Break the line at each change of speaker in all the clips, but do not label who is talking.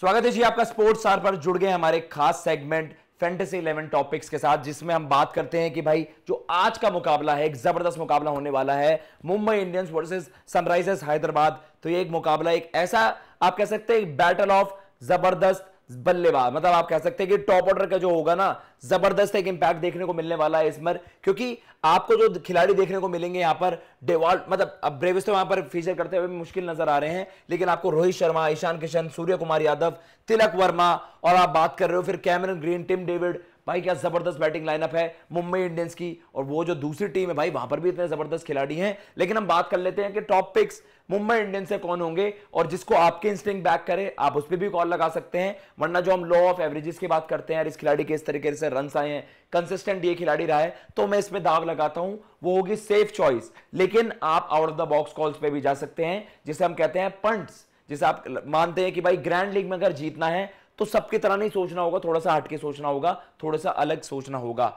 स्वागत है जी आपका स्पोर्ट्स आर पर जुड़ गए हमारे खास सेगमेंट फैंटेसी इलेवन टॉपिक्स के साथ जिसमें हम बात करते हैं कि भाई जो आज का मुकाबला है एक जबरदस्त मुकाबला होने वाला है Mumbai Indians versus Sunrisers Hyderabad तो ये एक मुकाबला एक ऐसा आप कह सकते हैं बैटल ऑफ जबरदस्त बल्लेबाज मतलब आप कह सकते हैं कि टॉप ऑर्डर का जो होगा ना जबरदस्त एक इंपैक्ट देखने को मिलने वाला है इसमें क्योंकि आपको जो खिलाड़ी देखने को मिलेंगे यहां पर डेवाल्ट मतलब अब ब्रेविस तो वहां पर फीचर करते हुए मुश्किल नजर आ रहे हैं लेकिन आपको रोहित शर्मा ईशान किशन सूर्य कुमार यादव तिलक वर्मा और आप बात कर रहे हो फिर कैमरन ग्रीन टिम डेविड भाई क्या जबरदस्त बैटिंग लाइनअप है मुंबई इंडियंस की और वो जो दूसरी टीम है भाई वहां पर भी इतने जबरदस्त खिलाड़ी हैं लेकिन हम बात कर लेते हैं कि टॉप पिक्स मुंबई इंडियंस से कौन होंगे और जिसको आपके इंस्टिंग बैक करे आप उस पर भी कॉल लगा सकते हैं वरना जो हम लॉ ऑफ एवरेजेस की बात करते हैं इस खिलाड़ी के इस तरीके से से रन आए हैं कंसिस्टेंट ये खिलाड़ी रहा है तो मैं इसमें दाव लगाता हूं वो होगी सेफ चॉइस लेकिन आप out of the box calls पे भी जा सकते हैं जिसे हम कहते हैं पंट्स जिसे आप मानते हैं कि भाई ग्रैंड लीग में अगर जीतना है तो सबकी तरह नहीं सोचना होगा थोड़ा सा हटके सोचना होगा थोड़ा सा अलग सोचना होगा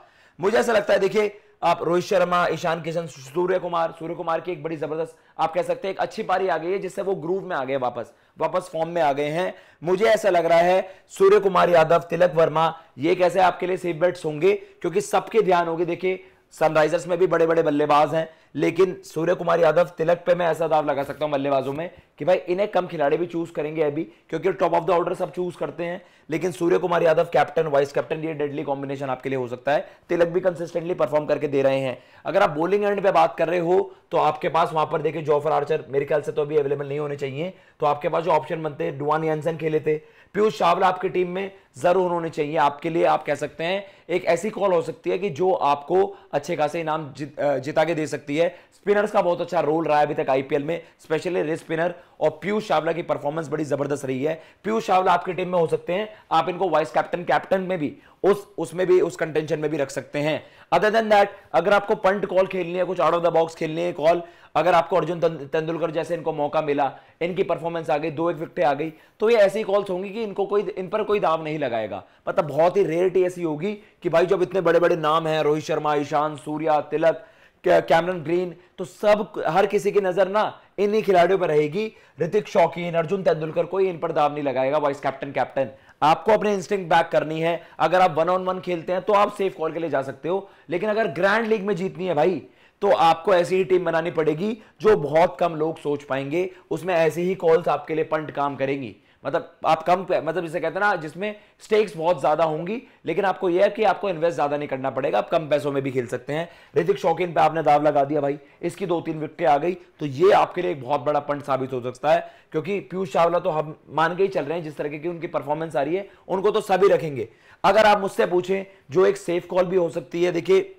मुझे ऐसा लगता है देखिए आप रोहित शर्मा ईशान किशन सूर्य कुमार सूर्य कुमार की एक बड़ी जबरदस्त आप कह सकते हैं एक अच्छी पारी आ गई है जिससे वो ग्रूव में आ गए वापस वापस फॉर्म में आ गए हैं मुझे ऐसा लग रहा है सूर्य कुमार यादव तिलक वर्मा ये कैसे आपके लिए सेफ बेट्स होंगे क्योंकि सबके ध्यान होगी देखिए सनराइजर्स में भी बड़े बड़े बल्लेबाज हैं लेकिन सूर्य कुमार यादव तिलक पे मैं ऐसा दाव लगा सकता हूं बल्लेबाजों में कि भाई इन्हें कम खिलाड़ी भी चूज करेंगे अभी क्योंकि टॉप ऑफ द ऑर्डर सब चूज करते हैं लेकिन Suryakumar Yadav captain vice captain ये डेडली कॉम्बिनेशन आपके लिए हो सकता है तिलक भी कंसिस्टेंटली परफॉर्म करके दे रहे हैं अगर आप बोलिंग एंड पे बात कर रहे हो तो आपके पास वहां पर देखिए जोफर आर्चर मेरे ख्याल से तो अभी अवेलेबल नहीं होने चाहिए तो आपके पास जो ऑप्शन बनते हैं डुआन यंसन खेले थे पीयूष चावला आपकी टीम में ज़रूर होने चाहिए आपके लिए आप कह सकते हैं एक ऐसी कॉल हो सकती है कि जो आपको अच्छे खासे इनाम जिता के दे सकती है स्पिनर्स का बहुत अच्छा रोल रहा है अभी तक आईपीएल में स्पेशली रे स्पिनर और पीयूष चावला की परफॉर्मेंस बड़ी ज़बरदस्त रही है पीयूष चावला आपकी टीम में हो सकते हैं आप इनको वाइस कैप्टन कैप्टन में भी उस उसमें भी उस कंटेंशन में भी रख सकते हैं अदर देन दैट अगर आपको पंट कॉल खेलनी है कुछ आउट ऑफ द बॉक्स खेलनी है कॉल अगर आपको अर्जुन तेंदुलकर जैसे इनको मौका मिला इनकी परफॉर्मेंस आ गई दो एक विकटे आ गई तो ये ऐसी कॉल्स होंगी कि इनको कोई इन पर कोई दाव नहीं लगा लगाएगा मतलब बहुत ही रेयरिटी ऐसी होगी कि भाई जब इतने बड़े बड़े नाम हैं रोहित शर्मा ईशान सूर्या तिलक कैमरन ग्रीन तो सब हर किसी की नजर ना इन्हीं खिलाड़ियों पर रहेगी ऋतिक शौकीन अर्जुन तेंदुलकर कोई इन पर दाव नहीं लगाएगा वाइस कैप्टन कैप्टन आपको अपने इंस्टिंग बैक करनी है अगर आप वन ऑन वन खेलते हैं तो आप सेफ कॉल के लिए जा सकते हो लेकिन अगर ग्रैंड लीग में जीतनी है भाई तो आपको ऐसी ही टीम बनानी पड़ेगी जो बहुत कम लोग सोच पाएंगे उसमें ऐसे ही कॉल्स आपके लिए पंट काम करेंगी मतलब आप कम मतलब इसे कहते हैं ना जिसमें स्टेक्स बहुत ज़्यादा होंगी लेकिन आपको यह है कि आपको इन्वेस्ट ज़्यादा नहीं करना पड़ेगा आप कम पैसों में भी खेल सकते हैं ऋतिक शौकीन पे आपने दाव लगा दिया भाई इसकी दो तीन विकटे आ गई तो ये आपके लिए एक बहुत बड़ा पंड साबित हो सकता है क्योंकि पीयूष चावला तो हम मान के ही चल रहे हैं जिस तरह की उनकी परफॉर्मेंस आ रही है उनको तो सभी रखेंगे अगर आप मुझसे पूछें जो एक सेफ कॉल भी हो सकती है देखिए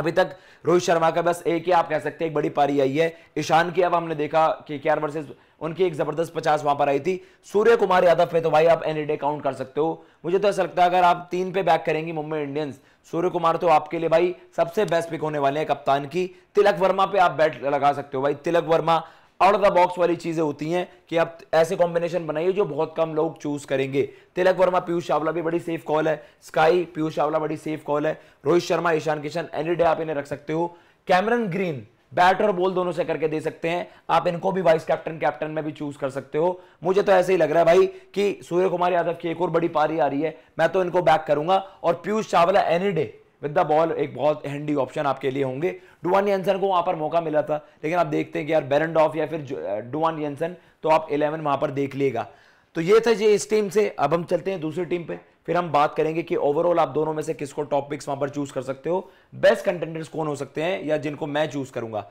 अभी तक रोहित शर्मा का बस एक ही आप कह सकते हैं एक बड़ी पारी आई है ईशान की अब हमने देखा कि के आर वर्सेज उनकी एक ज़बरदस्त पचास वहां पर आई थी सूर्य कुमार यादव पे तो भाई आप एनी डे काउंट कर सकते हो मुझे तो ऐसा लगता है अगर आप तीन पे बैक करेंगी मुंबई इंडियंस सूर्य कुमार तो आपके लिए भाई सबसे बेस्ट पिक होने वाले हैं कप्तान की तिलक वर्मा पे आप बैट लगा सकते हो भाई Tilak Varma out of the box वाली चीज़ें होती हैं कि आप ऐसे कॉम्बिनेशन बनाइए जो बहुत कम लोग चूज करेंगे तिलक वर्मा पीयूष चावला भी बड़ी सेफ कॉल है स्काई पीयूष चावला बड़ी सेफ कॉल है रोहित शर्मा ईशान किशन एनी डे आप इन्हें रख सकते हो कैमरन ग्रीन बैट और बॉल दोनों से करके दे सकते हैं आप इनको भी वाइस कैप्टन कैप्टन में भी चूज कर सकते हो मुझे तो ऐसे ही लग रहा है भाई कि सूर्य कुमार यादव की एक और बड़ी पारी आ रही है मैं तो इनको बैक करूंगा और Piyush Chawla any day with the ball एक बहुत हैंडी ऑप्शन आपके लिए होंगे डुआन यंसन को वहां पर मौका मिला था लेकिन आप देखते हैं कि यार बेरन डॉफ या फिर डुआन यंसन तो आप इलेवन वहां पर देख लिएगा तो ये था जी इस टीम से अब हम चलते हैं दूसरी टीम पे फिर हम बात करेंगे कि ओवरऑल आप दोनों में से किसको टॉपिक्स वहां पर चूज कर सकते हो बेस्ट कंटेंटर्स कौन हो सकते हैं या जिनको मैं चूज करूंगा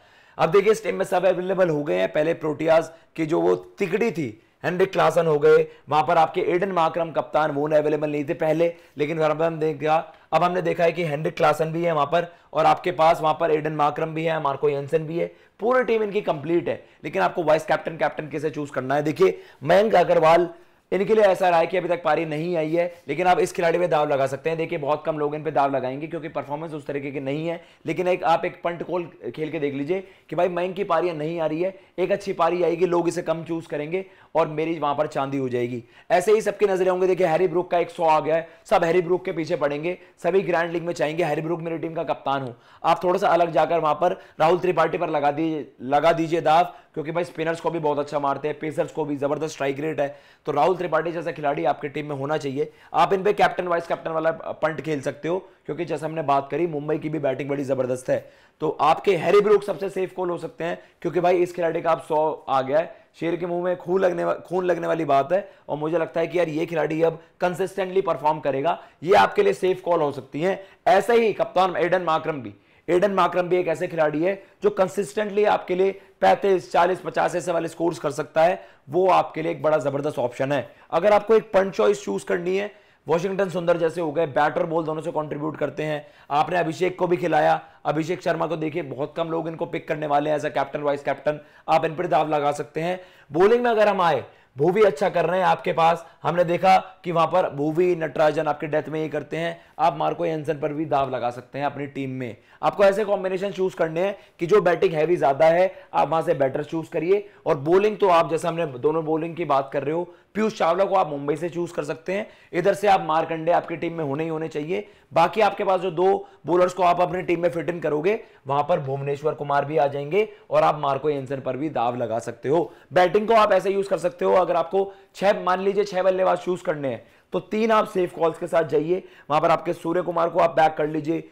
अब देखिए इस टीम में सब अवेलेबल हो गए हैं पहले प्रोटियाज की जो वो तिकड़ी थी हेनरिक क्लासन हो गए वहां पर आपके एडन माक्रम कप्तान वो अवेलेबल नहीं थे पहले लेकिन देखा अब हमने देखा है कि हेनरिक क्लासन भी है वहां पर और आपके पास वहां पर एडन माक्रम भी है मार्को येंसन भी है पूरी टीम इनकी कंप्लीट है लेकिन आपको वाइस कैप्टन कैप्टन किसे चूज करना है देखिए मयंक अग्रवाल इनके लिए ऐसा रहा है कि अभी तक पारी नहीं आई है लेकिन आप इस खिलाड़ी पे दाव लगा सकते हैं देखिए बहुत कम लोग इन पे दाव लगाएंगे क्योंकि परफॉर्मेंस उस तरीके की नहीं है लेकिन एक आप एक पंट कोल खेल के देख लीजिए कि भाई मयंक की पारियां नहीं आ रही है एक अच्छी पारी आएगी लोग इसे कम चूज करेंगे और मेरी वहां पर चांदी हो जाएगी ऐसे ही सबके नजरें होंगे देखिए हैरी ब्रुक का एक सौ आ गया है सब हैरी ब्रुक के पीछे पड़ेंगे सभी ग्रैंड लीग में चाहेंगे हैरी ब्रुक मेरी टीम का कप्तान हो आप थोड़ा सा अलग जाकर वहां पर राहुल त्रिपाठी पर लगा दीजिए लगा दीजिए दाव क्योंकि भाई स्पिनर्स को भी बहुत अच्छा मारते हैं पेसर्स को भी ज़बरदस्त स्ट्राइक रेट है तो राहुल त्रिपाठी जैसा खिलाड़ी आपके टीम में होना चाहिए आप इन पर कैप्टन वाइस कैप्टन वाला पंट खेल सकते हो क्योंकि जैसे हमने बात करी मुंबई की भी बैटिंग बड़ी ज़बरदस्त है तो आपके हैरी ब्रूक सबसे सेफ कॉल हो सकते हैं क्योंकि भाई इस खिलाड़ी का आप सौ आ गया है शेर के मुंह में खून लगने खून लगने वाली बात है और मुझे लगता है कि यार ये खिलाड़ी अब कंसिस्टेंटली परफॉर्म करेगा ये आपके लिए सेफ कॉल हो सकती है ऐसे ही कप्तान एडन माक्रम भी एडन माक्रम भी एक ऐसे खिलाड़ी है जो कंसिस्टेंटली आपके लिए 35, 40, पचास ऐसे वाले स्कोर्स कर सकता है वो आपके लिए एक बड़ा जबरदस्त ऑप्शन है अगर आपको एक पंच चॉइस चूज करनी है वॉशिंगटन सुंदर जैसे हो गए बैट और बॉल दोनों से कंट्रीब्यूट करते हैं आपने अभिषेक को भी खिलाया अभिषेक शर्मा को देखिए बहुत कम लोग इनको पिक करने वाले हैं as a captain vice captain आप इन पर दाव लगा सकते हैं बॉलिंग में अगर हम आए वो भी अच्छा कर रहे हैं आपके पास हमने देखा कि वहां पर भूवी नटराजन आपके डेथ में ये करते हैं आप मार्को एंसन पर भी दाव लगा सकते हैं अपनी टीम में आपको ऐसे कॉम्बिनेशन चूज करने हैं कि जो बैटिंग हैवी ज्यादा है आप वहां से बैटर चूज करिए और बोलिंग तो आप जैसे हमने दोनों बोलिंग की बात कर रहे हो पीयूष चावला को आप मुंबई से चूज कर सकते हैं इधर से आप मार्कंडे आपकी टीम में होने ही होने चाहिए बाकी आपके पास जो दो बोलर्स को आप अपनी टीम में फिट इन करोगे वहां पर भुवनेश्वर कुमार भी आ जाएंगे और आप मार्को एंसन पर भी दाव लगा सकते हो बैटिंग को आप ऐसे यूज कर सकते हो अगर आपको छह मान लीजिए छह बल्लेबाज चूज करने हैं तो तीन आप सेफ कॉल्स के साथ जाइए वहां पर आपके सूर्य कुमार को आप बैक कर लीजिए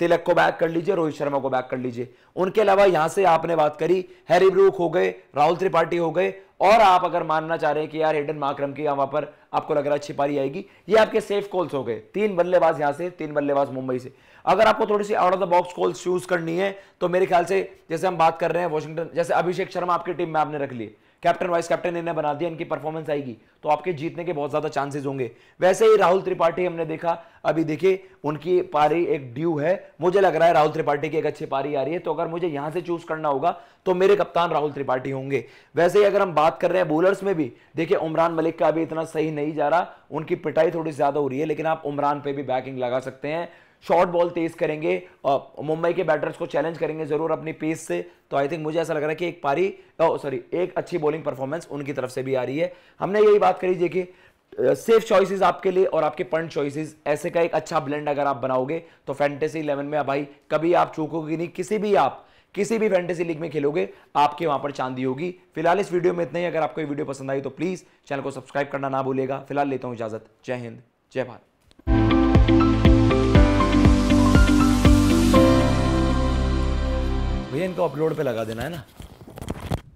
तिलक को बैक कर लीजिए रोहित शर्मा को बैक कर लीजिए उनके अलावा यहां से आपने बात करी हैरी ब्रूक हो गए राहुल त्रिपाठी हो गए और आप अगर मानना चाह रहे हैं कि यार हेडन माक्रम की वहां पर आपको लग रहा है अच्छी पारी आएगी ये आपके सेफ कॉल्स हो गए तीन बल्लेबाज यहां से तीन बल्लेबाज मुंबई से अगर आपको थोड़ी सी out of the box calls choose करनी है तो मेरे ख्याल से जैसे हम बात कर रहे हैं वॉशिंगटन जैसे अभिषेक शर्मा आपकी टीम में आपने रख लिया कैप्टन वाइस कैप्टन इन्हें बना दिया इनकी परफॉर्मेंस आएगी तो आपके जीतने के बहुत ज़्यादा चांसेस होंगे वैसे ही राहुल त्रिपाठी हमने देखा अभी देखिए उनकी पारी एक ड्यू है मुझे लग रहा है राहुल त्रिपाठी की एक अच्छी पारी आ रही है तो अगर मुझे यहां से चूज करना होगा तो मेरे कप्तान राहुल त्रिपाठी होंगे वैसे ही अगर हम बात कर रहे हैं बोलर्स में भी देखिए उमरान मलिक का अभी इतना सही नहीं जा रहा उनकी पिटाई थोड़ी ज़्यादा हो रही है लेकिन आप उमरान पर भी बैकिंग लगा सकते हैं शॉर्ट बॉल तेज करेंगे मुंबई के बैटर्स को चैलेंज करेंगे जरूर अपनी पेस से तो आई थिंक मुझे ऐसा लग रहा है कि एक पारी सॉरी एक अच्छी बॉलिंग परफॉर्मेंस उनकी तरफ से भी आ रही है हमने यही बात करी देखिए सेफ चॉइसेस आपके लिए और आपके पंट चॉइसेस ऐसे का एक अच्छा ब्लेंड अगर आप बनाओगे तो फैंटेसी इलेवन में भाई कभी आप चूकोगे नहीं किसी भी आप किसी भी फैंटेसी लीग में खेलोगे आपके वहां पर चांदी होगी फिलहाल इस वीडियो में इतना ही अगर आपको ये वीडियो पसंद आई तो प्लीज चैनल को सब्सक्राइब करना ना भूलेगा फिलहाल लेता हूं इजाजत जय हिंद जय भारत भैया इनको अपलोड पे लगा देना है ना